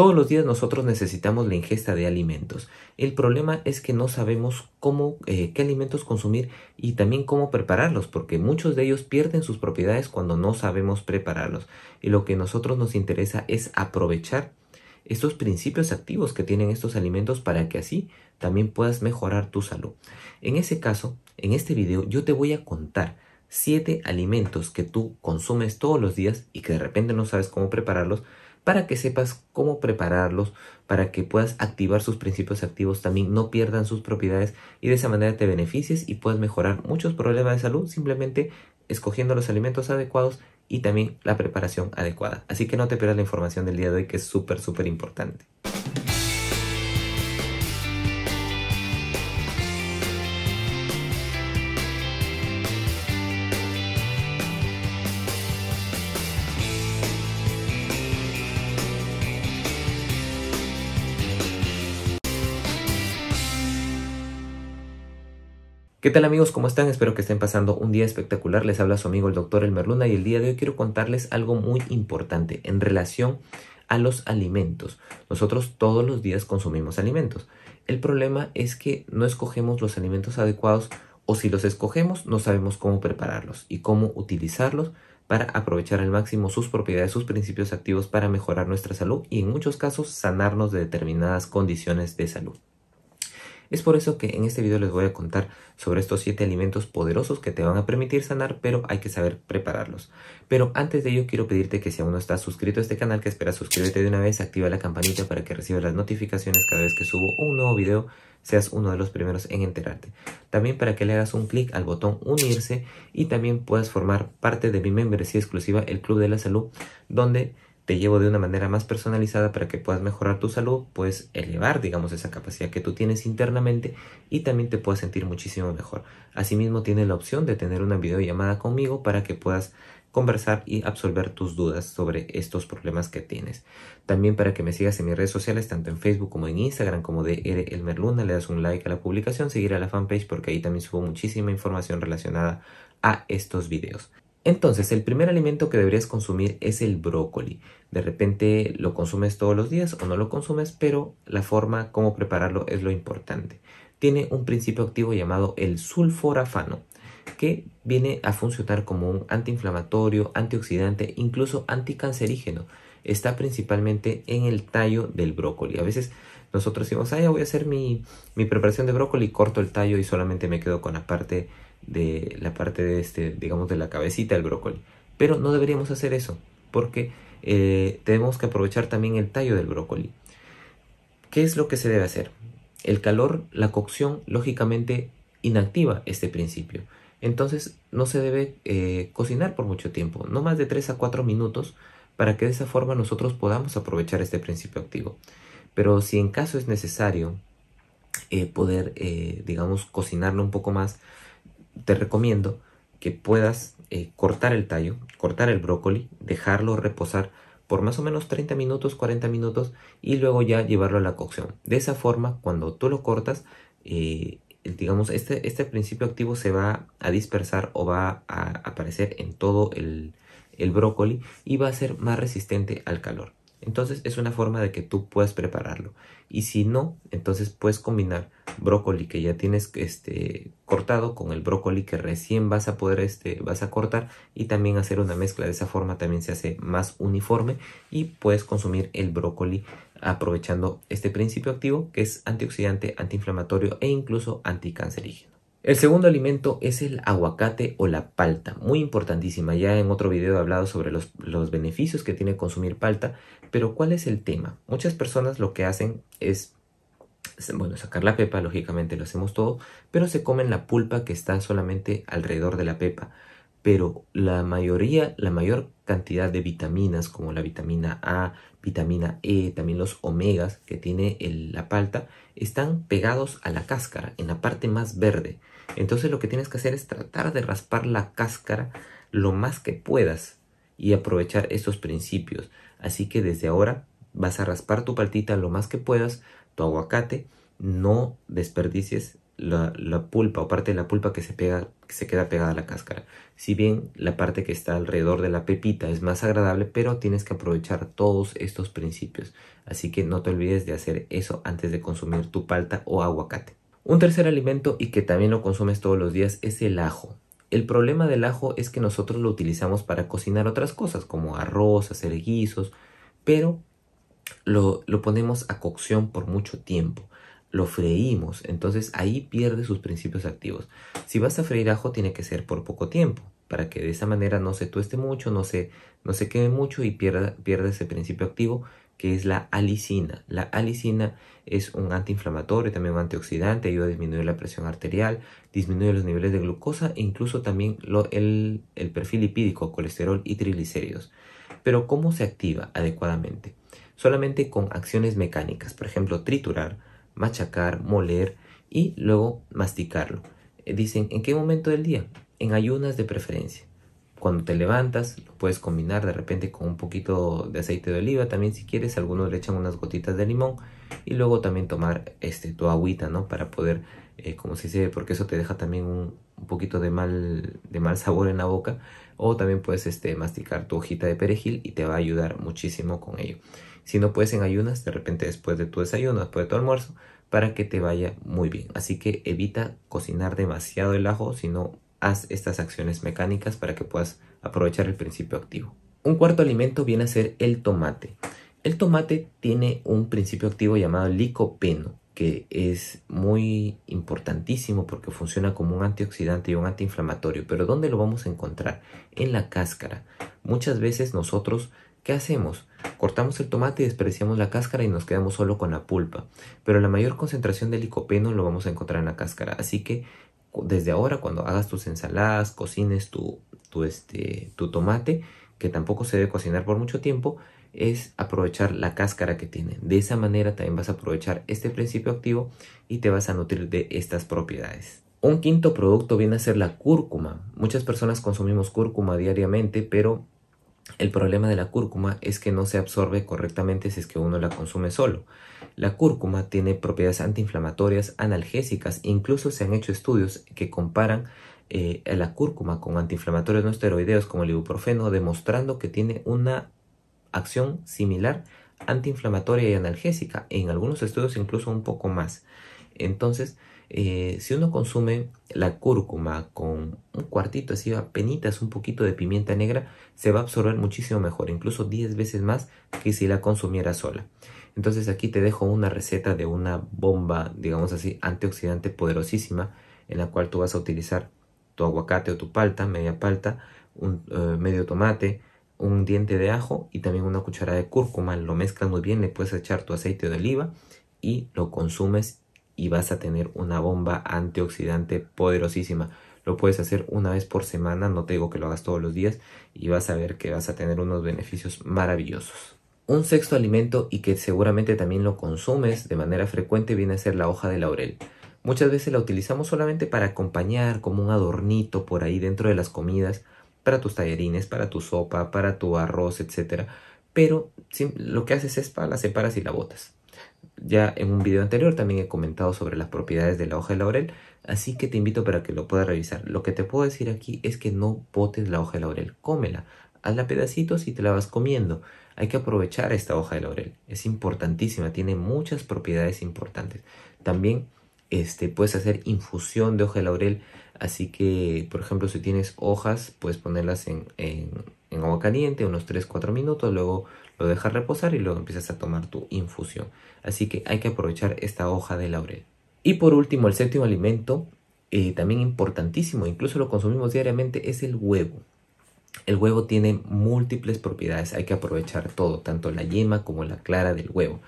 Todos los días nosotros necesitamos la ingesta de alimentos. El problema es que no sabemos cómo, eh, qué alimentos consumir y también cómo prepararlos, porque muchos de ellos pierden sus propiedades cuando no sabemos prepararlos. Y lo que a nosotros nos interesa es aprovechar estos principios activos que tienen estos alimentos para que así también puedas mejorar tu salud. En ese caso, en este video yo te voy a contar 7 alimentos que tú consumes todos los días y que de repente no sabes cómo prepararlos para que sepas cómo prepararlos, para que puedas activar sus principios activos también, no pierdan sus propiedades y de esa manera te beneficies y puedas mejorar muchos problemas de salud simplemente escogiendo los alimentos adecuados y también la preparación adecuada. Así que no te pierdas la información del día de hoy que es súper, súper importante. ¿Qué tal amigos? ¿Cómo están? Espero que estén pasando un día espectacular. Les habla su amigo el doctor Elmer Luna y el día de hoy quiero contarles algo muy importante en relación a los alimentos. Nosotros todos los días consumimos alimentos. El problema es que no escogemos los alimentos adecuados o si los escogemos no sabemos cómo prepararlos y cómo utilizarlos para aprovechar al máximo sus propiedades, sus principios activos para mejorar nuestra salud y en muchos casos sanarnos de determinadas condiciones de salud. Es por eso que en este video les voy a contar sobre estos 7 alimentos poderosos que te van a permitir sanar, pero hay que saber prepararlos. Pero antes de ello quiero pedirte que si aún no estás suscrito a este canal, que esperas suscríbete de una vez, activa la campanita para que recibas las notificaciones cada vez que subo un nuevo video seas uno de los primeros en enterarte. También para que le hagas un clic al botón unirse y también puedas formar parte de mi membresía exclusiva, el Club de la Salud, donde te llevo de una manera más personalizada para que puedas mejorar tu salud, puedes elevar, digamos, esa capacidad que tú tienes internamente y también te puedas sentir muchísimo mejor. Asimismo, tienes la opción de tener una videollamada conmigo para que puedas conversar y absolver tus dudas sobre estos problemas que tienes. También para que me sigas en mis redes sociales, tanto en Facebook como en Instagram, como de Elmer le das un like a la publicación, seguir a la fanpage porque ahí también subo muchísima información relacionada a estos videos. Entonces, el primer alimento que deberías consumir es el brócoli. De repente lo consumes todos los días o no lo consumes, pero la forma como prepararlo es lo importante. Tiene un principio activo llamado el sulforafano, que viene a funcionar como un antiinflamatorio, antioxidante, incluso anticancerígeno. Está principalmente en el tallo del brócoli. A veces nosotros decimos, ah, ya voy a hacer mi, mi preparación de brócoli, corto el tallo y solamente me quedo con la parte de la parte de este, digamos, de la cabecita del brócoli. Pero no deberíamos hacer eso, porque eh, tenemos que aprovechar también el tallo del brócoli. ¿Qué es lo que se debe hacer? El calor, la cocción, lógicamente inactiva este principio. Entonces no se debe eh, cocinar por mucho tiempo, no más de 3 a 4 minutos, para que de esa forma nosotros podamos aprovechar este principio activo. Pero si en caso es necesario eh, poder, digamos, cocinarlo un poco más, te recomiendo que puedas eh, cortar el tallo, cortar el brócoli, dejarlo reposar por más o menos 30 minutos, 40 minutos y luego ya llevarlo a la cocción. De esa forma, cuando tú lo cortas, eh, digamos, este, este, principio activo se va a dispersar o va a aparecer en todo el, el brócoli y va a ser más resistente al calor. Entonces es una forma de que tú puedas prepararlo. Y si no, entonces puedes combinar brócoli que ya tienes este, cortado con el brócoli que recién vas a poder este, vas a cortar y también hacer una mezcla. De esa forma también se hace más uniforme y puedes consumir el brócoli aprovechando este principio activo que es antioxidante, antiinflamatorio e incluso anticancerígeno. El segundo alimento es el aguacate o la palta, muy importantísima. Ya en otro video he hablado sobre los, los beneficios que tiene consumir palta, pero ¿cuál es el tema? Muchas personas lo que hacen es, bueno, sacar la pepa, lógicamente lo hacemos todo, pero se comen la pulpa que está solamente alrededor de la pepa. Pero la mayoría, la mayor cantidad de vitaminas como la vitamina A, vitamina E, también los omegas que tiene la palta, están pegados a la cáscara, en la parte más verde. Entonces lo que tienes que hacer es tratar de raspar la cáscara lo más que puedas y aprovechar estos principios. Así que desde ahora vas a raspar tu paltita lo más que puedas, tu aguacate, no desperdicies la, pulpa o parte de la pulpa que se, pega, que se queda pegada a la cáscara. Si bien la parte que está alrededor de la pepita es más agradable, pero tienes que aprovechar todos estos principios. Así que no te olvides de hacer eso antes de consumir tu palta o aguacate. Un tercer alimento y que también lo consumes todos los días es el ajo. El problema del ajo es que nosotros lo utilizamos para cocinar otras cosas, como arroz, hacer guisos, pero lo, ponemos a cocción por mucho tiempo lo freímos, entonces ahí pierde sus principios activos. Si vas a freír ajo tiene que ser por poco tiempo, para que de esa manera no se tueste mucho, no se, no se queme mucho y pierda, pierda ese principio activo que es la alicina. La alicina es un antiinflamatorio, también un antioxidante, ayuda a disminuir la presión arterial, disminuye los niveles de glucosa e incluso también el, el perfil lipídico, colesterol y triglicéridos. Pero ¿cómo se activa adecuadamente? Solamente con acciones mecánicas, por ejemplo, triturar, machacar, moler y luego masticarlo. Eh, dicen, ¿en qué momento del día? En ayunas de preferencia. Cuando te levantas, lo puedes combinar de repente con un poquito de aceite de oliva. También si quieres, algunos le echan unas gotitas de limón. Y luego también tomar este, tu agüita, ¿no? Para poder, eh, como se dice, porque eso te deja también un, poquito de mal, de mal sabor en la boca. O también puedes este, masticar tu hojita de perejil y te va a ayudar muchísimo con ello. Si no puedes en ayunas, de repente después de tu desayuno, después de tu almuerzo, para que te vaya muy bien. Así que evita cocinar demasiado el ajo, si no haz estas acciones mecánicas para que puedas aprovechar el principio activo. Un cuarto alimento viene a ser el tomate. El tomate tiene un principio activo llamado licopeno, que es muy importantísimo porque funciona como un antioxidante y un antiinflamatorio. Pero ¿dónde lo vamos a encontrar? En la cáscara. Muchas veces nosotros, ¿qué hacemos? Cortamos el tomate y despreciamos la cáscara y nos quedamos solo con la pulpa. Pero la mayor concentración de licopeno lo vamos a encontrar en la cáscara. Así que desde ahora cuando hagas tus ensaladas, cocines tu, este, tu tomate, que tampoco se debe cocinar por mucho tiempo, es aprovechar la cáscara que tiene. De esa manera también vas a aprovechar este principio activo y te vas a nutrir de estas propiedades. Un quinto producto viene a ser la cúrcuma. Muchas personas consumimos cúrcuma diariamente, pero el problema de la cúrcuma es que no se absorbe correctamente si es que uno la consume solo. La cúrcuma tiene propiedades antiinflamatorias, analgésicas, incluso se han hecho estudios que comparan eh, la cúrcuma con antiinflamatorios no esteroideos como el ibuprofeno, demostrando que tiene una acción similar antiinflamatoria y analgésica, en algunos estudios incluso un poco más. Entonces, eh, si uno consume la cúrcuma con un cuartito así, penitas, un poquito de pimienta negra, se va a absorber muchísimo mejor, incluso 10 veces más que si la consumiera sola. Entonces aquí te dejo una receta de una bomba, digamos así, antioxidante poderosísima, en la cual tú vas a utilizar tu aguacate o tu palta, media palta, un, eh, medio tomate, un diente de ajo y también una cucharada de cúrcuma. Lo mezclas muy bien, le puedes echar tu aceite de oliva y lo consumes y vas a tener una bomba antioxidante poderosísima. Lo puedes hacer una vez por semana, no te digo que lo hagas todos los días y vas a ver que vas a tener unos beneficios maravillosos. Un sexto alimento y que seguramente también lo consumes de manera frecuente viene a ser la hoja de laurel. Muchas veces la utilizamos solamente para acompañar como un adornito por ahí dentro de las comidas, para tus tallerines, para tu sopa, para tu arroz, etcétera... Pero lo que haces es para la separas y la botas. Ya en un video anterior también he comentado sobre las propiedades de la hoja de laurel, así que te invito para que lo puedas revisar. Lo que te puedo decir aquí es que no botes la hoja de laurel, cómela, hazla pedacitos y te la vas comiendo. Hay que aprovechar esta hoja de laurel, es importantísima, tiene muchas propiedades importantes. También este, puedes hacer infusión de hoja de laurel, así que, por ejemplo, si tienes hojas, puedes ponerlas en, en agua caliente unos 3-4 minutos, luego lo dejas reposar y luego empiezas a tomar tu infusión. Así que hay que aprovechar esta hoja de laurel. Y por último, el séptimo alimento, eh, también importantísimo, incluso lo consumimos diariamente, es el huevo. El huevo tiene múltiples propiedades, hay que aprovechar todo, tanto la yema como la clara del huevo.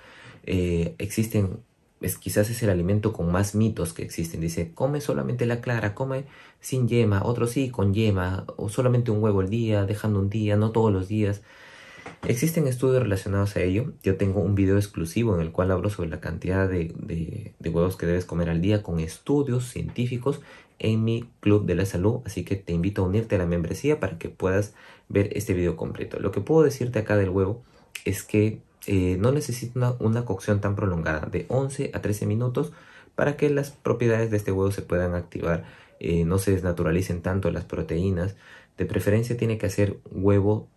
Eh, existen quizás es el alimento con más mitos que existen. Dice, come solamente la clara, come sin yema, otro sí, con yema, o solamente un huevo al día, dejando un día, no todos los días. Existen estudios relacionados a ello. Yo tengo un video exclusivo en el cual hablo sobre la cantidad de, huevos que debes comer al día con estudios científicos en mi club de la salud. Así que te invito a unirte a la membresía para que puedas ver este video completo. Lo que puedo decirte acá del huevo es que eh, no necesita una, cocción tan prolongada de 11 a 13 minutos para que las propiedades de este huevo se puedan activar, eh, no se desnaturalicen tanto las proteínas. De preferencia tiene que hacer huevo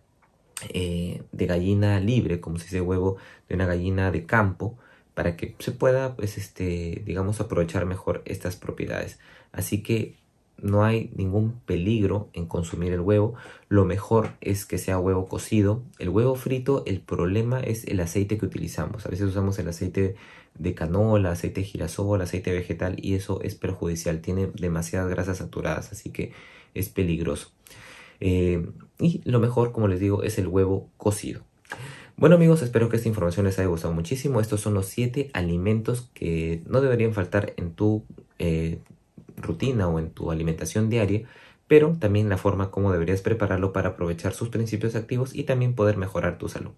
eh, de gallina libre, como si dice huevo de una gallina de campo, para que se pueda, pues, este, digamos, aprovechar mejor estas propiedades. Así que no hay ningún peligro en consumir el huevo. Lo mejor es que sea huevo cocido. El huevo frito, el problema es el aceite que utilizamos. A veces usamos el aceite de canola, aceite de girasol, aceite vegetal y eso es perjudicial. Tiene demasiadas grasas saturadas, así que es peligroso. Eh, y lo mejor, como les digo, es el huevo cocido. Bueno amigos, espero que esta información les haya gustado muchísimo. Estos son los 7 alimentos que no deberían faltar en tu eh, rutina o en tu alimentación diaria, pero también la forma como deberías prepararlo para aprovechar sus principios activos y también poder mejorar tu salud.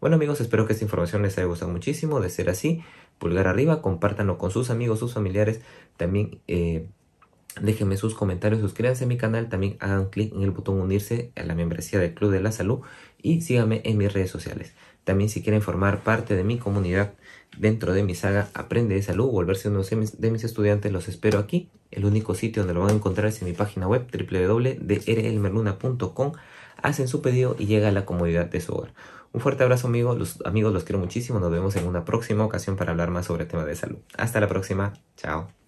Bueno amigos, espero que esta información les haya gustado muchísimo. De ser así, pulgar arriba, compártanlo con sus amigos, sus familiares, también... Eh, Déjenme sus comentarios, suscríbanse a mi canal, también hagan clic en el botón unirse a la membresía del Club de la Salud y síganme en mis redes sociales. También si quieren formar parte de mi comunidad dentro de mi saga Aprende de Salud, volverse uno de mis estudiantes, los espero aquí. El único sitio donde lo van a encontrar es en mi página web www.drlmerluna.com. Hacen su pedido y llega a la comodidad de su hogar. Un fuerte abrazo amigos, los amigos los quiero muchísimo, nos vemos en una próxima ocasión para hablar más sobre temas tema de salud. Hasta la próxima, chao.